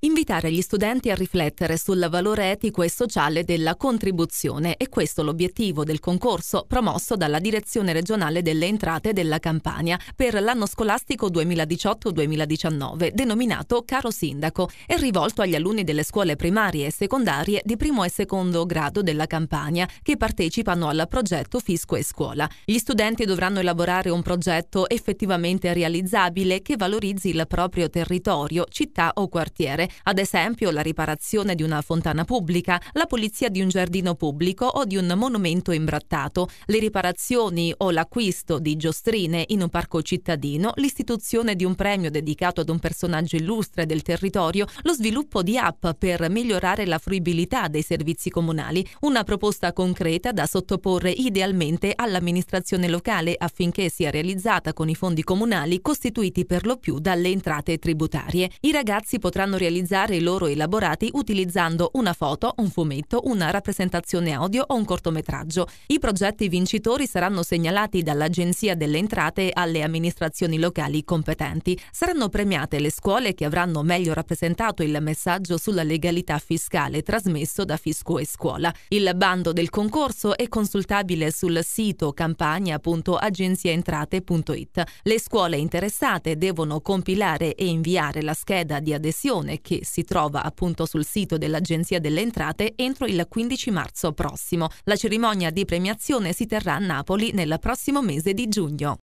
Invitare gli studenti a riflettere sul valore etico e sociale della contribuzione è questo l'obiettivo del concorso promosso dalla Direzione regionale delle entrate della Campania per l'anno scolastico 2018-2019, denominato Caro Sindaco, è rivolto agli alunni delle scuole primarie e secondarie di primo e secondo grado della Campania che partecipano al progetto Fisco e Scuola. Gli studenti dovranno elaborare un progetto effettivamente realizzabile che valorizzi il proprio territorio, città o quartiere ad esempio la riparazione di una fontana pubblica, la pulizia di un giardino pubblico o di un monumento imbrattato, le riparazioni o l'acquisto di giostrine in un parco cittadino, l'istituzione di un premio dedicato ad un personaggio illustre del territorio, lo sviluppo di app per migliorare la fruibilità dei servizi comunali, una proposta concreta da sottoporre idealmente all'amministrazione locale affinché sia realizzata con i fondi comunali costituiti per lo più dalle entrate tributarie. I ragazzi potranno realizzare realizzare i loro elaborati utilizzando una foto, un fumetto, una rappresentazione audio o un cortometraggio. I progetti vincitori saranno segnalati dall'Agenzia delle Entrate alle amministrazioni locali competenti. Saranno premiate le scuole che avranno meglio rappresentato il messaggio sulla legalità fiscale trasmesso da Fisco e Scuola. Il bando del concorso è consultabile sul sito campagna.agenziaentrate.it. Le scuole interessate devono compilare e inviare la scheda di adesione che si trova appunto sul sito dell'Agenzia delle Entrate entro il 15 marzo prossimo. La cerimonia di premiazione si terrà a Napoli nel prossimo mese di giugno.